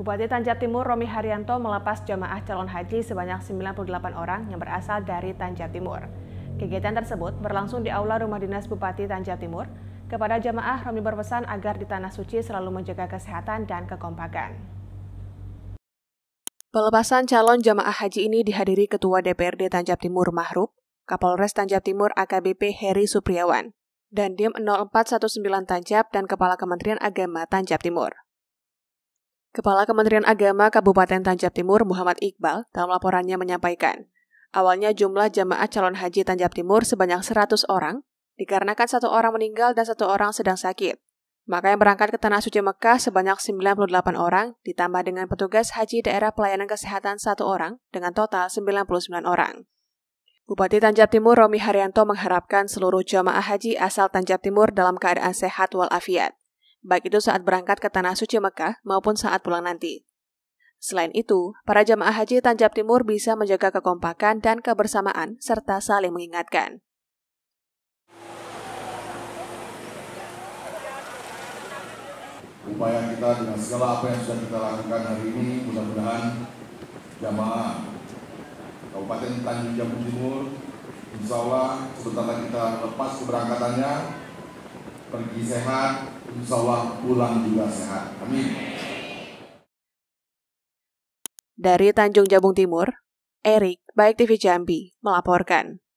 Bupati Tanjab Timur Romi Haryanto melepas jamaah calon haji sebanyak 98 orang yang berasal dari Tanjab Timur. Kegiatan tersebut berlangsung di aula rumah dinas Bupati Tanjab Timur. Kepada jamaah, Romi berpesan agar di tanah suci selalu menjaga kesehatan dan kekompakan. Pelepasan calon jamaah haji ini dihadiri Ketua DPRD Tanjab Timur Mahrub, Kapolres Tanjab Timur AKBP Heri Supriyawan, dan Diem 0419 Tanjab dan Kepala Kementerian Agama Tanjab Timur. Kepala Kementerian Agama Kabupaten Tanjab Timur Muhammad Iqbal dalam laporannya menyampaikan, awalnya jumlah jamaah calon haji Tanjab Timur sebanyak 100 orang, dikarenakan satu orang meninggal dan satu orang sedang sakit. Maka yang berangkat ke Tanah Suci Mekah sebanyak 98 orang, ditambah dengan petugas haji daerah pelayanan kesehatan satu orang, dengan total 99 orang. Bupati Tanjab Timur Romi Haryanto mengharapkan seluruh jamaah haji asal Tanjab Timur dalam keadaan sehat walafiat baik itu saat berangkat ke Tanah Suci Mekah maupun saat pulang nanti. Selain itu, para jamaah haji Tanjab Timur bisa menjaga kekompakan dan kebersamaan serta saling mengingatkan. Upaya kita dengan segala apa yang sudah kita lakukan hari ini, mudah-mudahan jamaah Kabupaten Tanjung Jabung Timur, insya Allah sebentar lagi kita lepas keberangkatannya, pergi sehat, insya Allah pulang juga sehat. Amin. Dari Tanjung Jabung Timur, Erik, Baik TV Jambi, melaporkan.